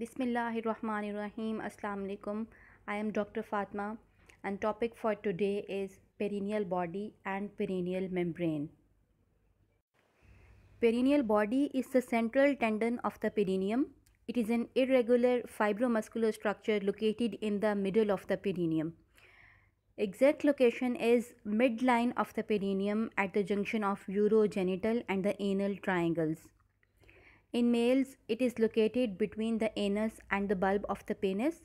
Bismillahirrahmanirrahim. Assalamu alaikum. I am Dr. Fatma and topic for today is perennial body and perennial membrane. Perineal body is the central tendon of the perineum. It is an irregular fibromuscular structure located in the middle of the perineum. Exact location is midline of the perineum at the junction of urogenital and the anal triangles. In males, it is located between the anus and the bulb of the penis,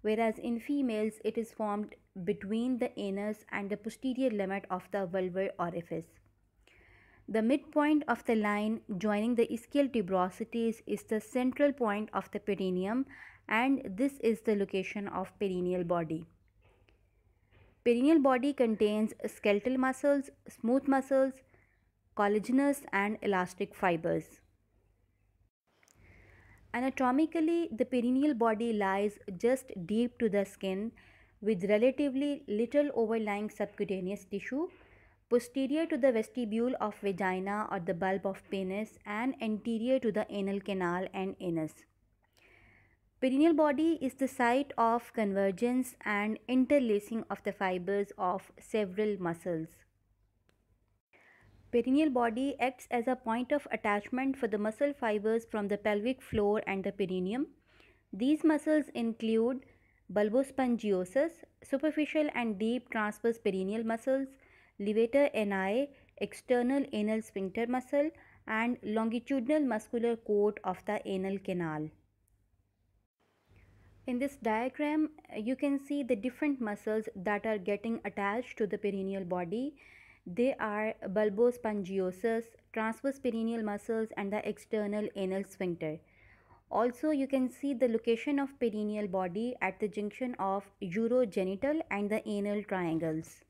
whereas in females, it is formed between the anus and the posterior limit of the vulvar orifice. The midpoint of the line joining the ischial tuberosities is the central point of the perineum and this is the location of perineal body. Perineal body contains skeletal muscles, smooth muscles, collagenous and elastic fibers. Anatomically, the perineal body lies just deep to the skin with relatively little overlying subcutaneous tissue. Posterior to the vestibule of vagina or the bulb of penis and anterior to the anal canal and anus. Perineal body is the site of convergence and interlacing of the fibers of several muscles. Perineal body acts as a point of attachment for the muscle fibers from the pelvic floor and the perineum. These muscles include bulbospongiosus, superficial and deep transverse perineal muscles, levator ani, external anal sphincter muscle and longitudinal muscular coat of the anal canal. In this diagram, you can see the different muscles that are getting attached to the perineal body. They are bulbospongiosus, transverse perineal muscles and the external anal sphincter. Also, you can see the location of perineal body at the junction of urogenital and the anal triangles.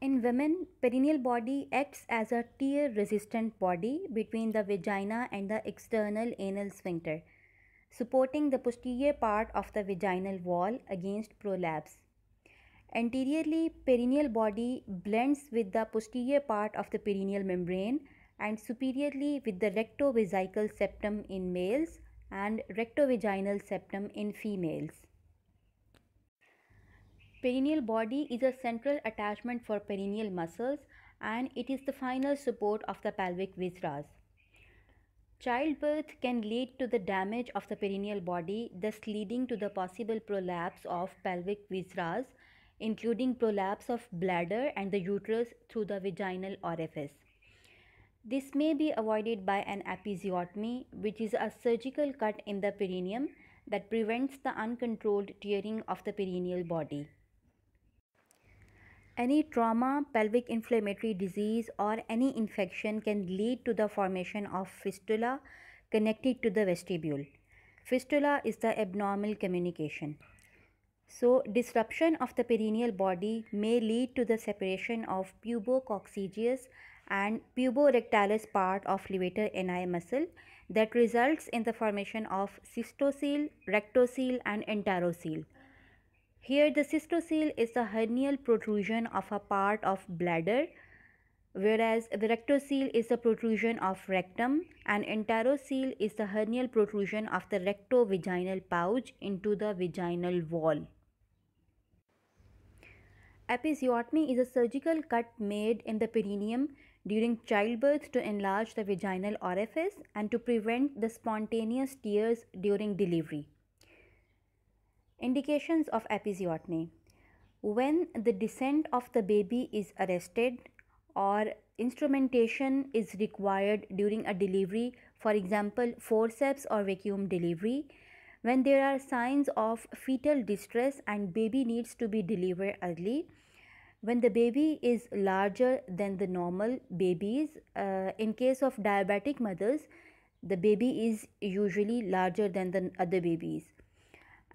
In women, perineal body acts as a tear-resistant body between the vagina and the external anal sphincter, supporting the posterior part of the vaginal wall against prolapse. Anteriorly, perineal body blends with the posterior part of the perineal membrane and superiorly with the rectovesical septum in males and rectovaginal septum in females. Perineal body is a central attachment for perineal muscles and it is the final support of the pelvic viscera. Childbirth can lead to the damage of the perineal body, thus leading to the possible prolapse of pelvic viscera including prolapse of bladder and the uterus through the vaginal orifice. This may be avoided by an episiotomy, which is a surgical cut in the perineum that prevents the uncontrolled tearing of the perineal body. Any trauma, pelvic inflammatory disease, or any infection can lead to the formation of fistula connected to the vestibule. Fistula is the abnormal communication. So disruption of the perineal body may lead to the separation of pubococcygeus and puborectalis part of levator ani muscle that results in the formation of cystocele, rectocele and enterocele. Here the cystocele is the hernial protrusion of a part of bladder whereas the rectocele is the protrusion of rectum and enterocele is the hernial protrusion of the rectovaginal pouch into the vaginal wall. Episiotomy is a surgical cut made in the perineum during childbirth to enlarge the vaginal orifice and to prevent the spontaneous tears during delivery. Indications of episiotomy When the descent of the baby is arrested or instrumentation is required during a delivery, for example, forceps or vacuum delivery, when there are signs of fetal distress and baby needs to be delivered early when the baby is larger than the normal babies uh, in case of diabetic mothers the baby is usually larger than the other babies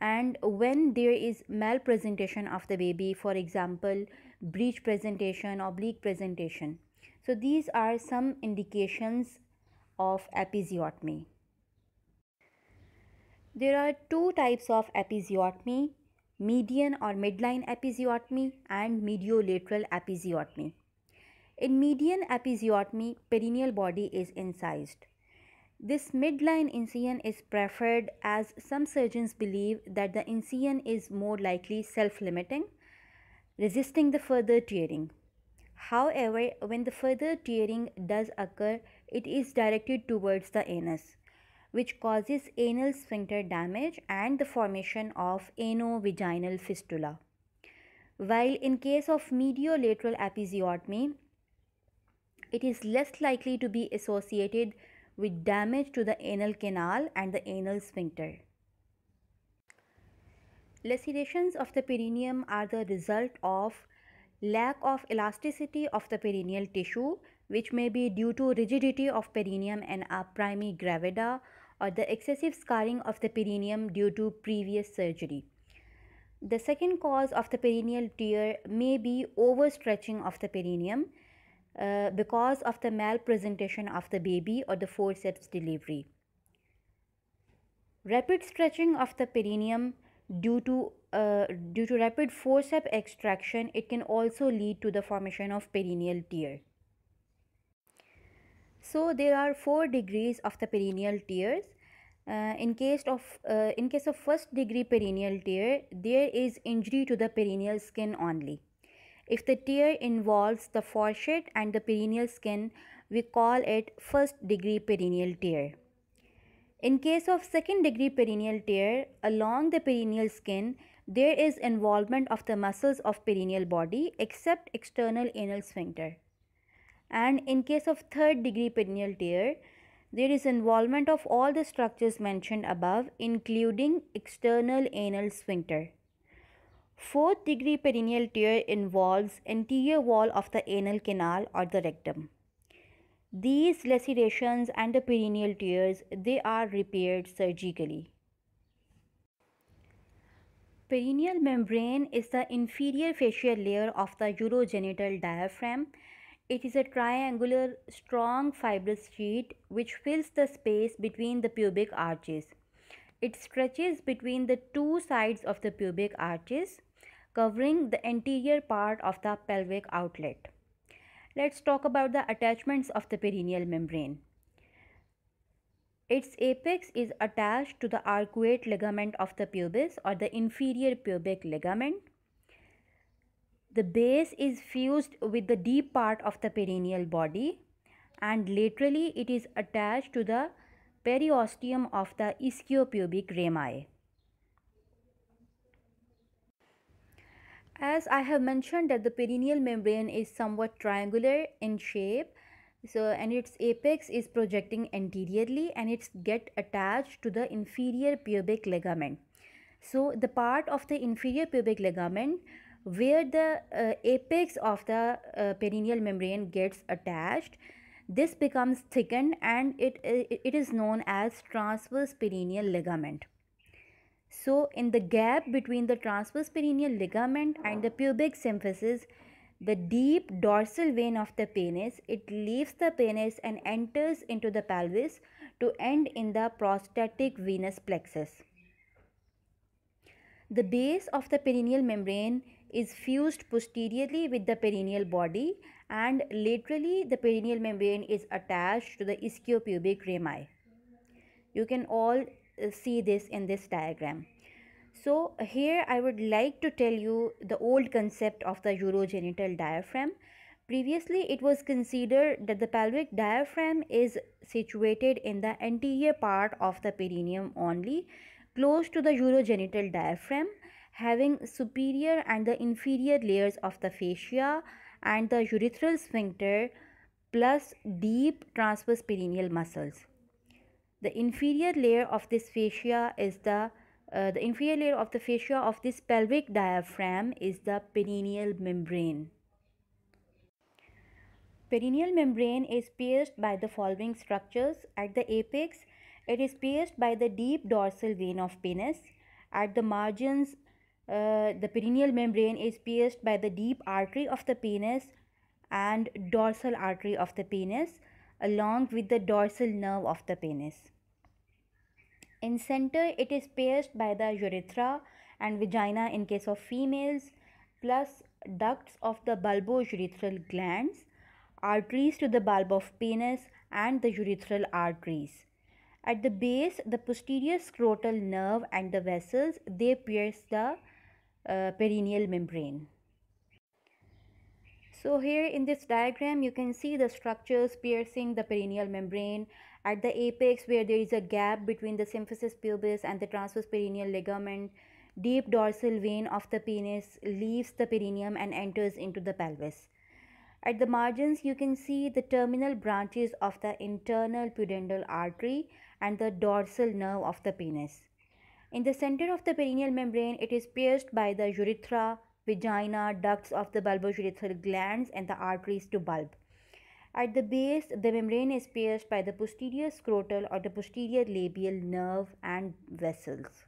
and when there is malpresentation of the baby for example breech presentation oblique presentation so these are some indications of episiotomy there are two types of episiotomy, median or midline episiotomy and mediolateral episiotomy. In median episiotomy, perineal body is incised. This midline incision is preferred as some surgeons believe that the incision is more likely self-limiting, resisting the further tearing. However, when the further tearing does occur, it is directed towards the anus which causes anal sphincter damage and the formation of ano-vaginal fistula. While in case of mediolateral episiotomy, it is less likely to be associated with damage to the anal canal and the anal sphincter. Lacerations of the perineum are the result of lack of elasticity of the perineal tissue which may be due to rigidity of perineum and a primary gravida or the excessive scarring of the perineum due to previous surgery. The second cause of the perineal tear may be overstretching of the perineum uh, because of the malpresentation of the baby or the forceps delivery. Rapid stretching of the perineum due to uh, due to rapid forceps extraction, it can also lead to the formation of perineal tear. So there are four degrees of the perineal tears. Uh, in case of uh, in case of first degree perineal tear, there is injury to the perineal skin only. If the tear involves the foresheet and the perineal skin, we call it first degree perineal tear. In case of second degree perineal tear, along the perineal skin, there is involvement of the muscles of perineal body except external anal sphincter and in case of third degree perineal tear, there is involvement of all the structures mentioned above including external anal sphincter. Fourth degree perineal tear involves anterior wall of the anal canal or the rectum. These lacerations and the tears, they are repaired surgically. Perineal membrane is the inferior facial layer of the urogenital diaphragm it is a triangular, strong fibrous sheet which fills the space between the pubic arches. It stretches between the two sides of the pubic arches, covering the anterior part of the pelvic outlet. Let's talk about the attachments of the perineal membrane. Its apex is attached to the arcuate ligament of the pubis or the inferior pubic ligament the base is fused with the deep part of the perennial body and laterally it is attached to the periosteum of the ischiopubic rami. As I have mentioned that the perineal membrane is somewhat triangular in shape so and its apex is projecting anteriorly and it's get attached to the inferior pubic ligament. So the part of the inferior pubic ligament where the uh, apex of the uh, perineal membrane gets attached this becomes thickened and it, it is known as transverse perineal ligament so in the gap between the transverse perineal ligament and the pubic symphysis the deep dorsal vein of the penis it leaves the penis and enters into the pelvis to end in the prostatic venous plexus the base of the perineal membrane is fused posteriorly with the perineal body and laterally the perineal membrane is attached to the ischiopubic rami. You can all uh, see this in this diagram. So here I would like to tell you the old concept of the urogenital diaphragm. Previously it was considered that the pelvic diaphragm is situated in the anterior part of the perineum only close to the urogenital diaphragm having superior and the inferior layers of the fascia and the urethral sphincter plus deep transverse perineal muscles. The inferior layer of this fascia is the uh, the inferior layer of the fascia of this pelvic diaphragm is the perineal membrane. Perineal membrane is pierced by the following structures. At the apex, it is pierced by the deep dorsal vein of penis. At the margins, uh, the perineal membrane is pierced by the deep artery of the penis and dorsal artery of the penis along with the dorsal nerve of the penis. In center, it is pierced by the urethra and vagina in case of females, plus ducts of the bulbourethral glands, arteries to the bulb of penis and the urethral arteries. At the base, the posterior scrotal nerve and the vessels, they pierce the uh, perineal membrane. So here in this diagram you can see the structures piercing the perineal membrane at the apex where there is a gap between the symphysis pubis and the transverse perineal ligament deep dorsal vein of the penis leaves the perineum and enters into the pelvis. At the margins, you can see the terminal branches of the internal pudendal artery and the dorsal nerve of the penis. In the center of the perineal membrane, it is pierced by the urethra, vagina, ducts of the bulbourethral glands and the arteries to bulb. At the base, the membrane is pierced by the posterior scrotal or the posterior labial nerve and vessels.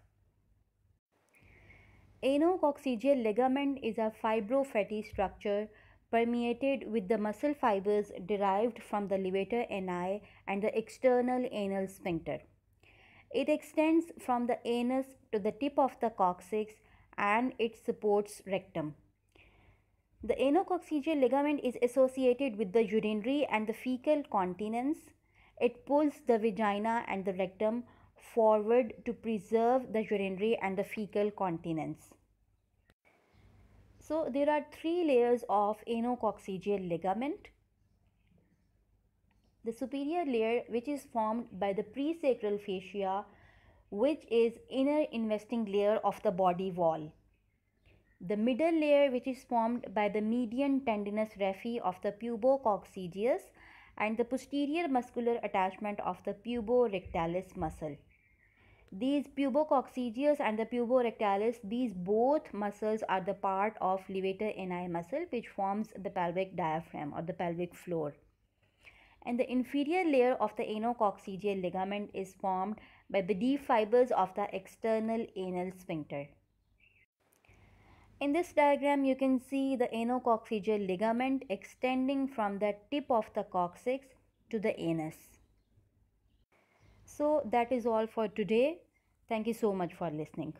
Anococcygeal ligament is a fibro-fatty structure permeated with the muscle fibers derived from the levator ani and the external anal sphincter. It extends from the anus to the tip of the coccyx and it supports rectum. The anococcygeal ligament is associated with the urinary and the fecal continence. It pulls the vagina and the rectum forward to preserve the urinary and the fecal continence. So there are three layers of anococcygeal ligament the superior layer which is formed by the presacral fascia which is inner investing layer of the body wall. The middle layer which is formed by the median tendinous raphe of the pubococcygeus and the posterior muscular attachment of the puborectalis muscle. These pubococcygeus and the puborectalis, these both muscles are the part of levator ani muscle which forms the pelvic diaphragm or the pelvic floor and the inferior layer of the anococcygeal ligament is formed by the deep fibers of the external anal sphincter. In this diagram, you can see the anococcygeal ligament extending from the tip of the coccyx to the anus. So that is all for today. Thank you so much for listening.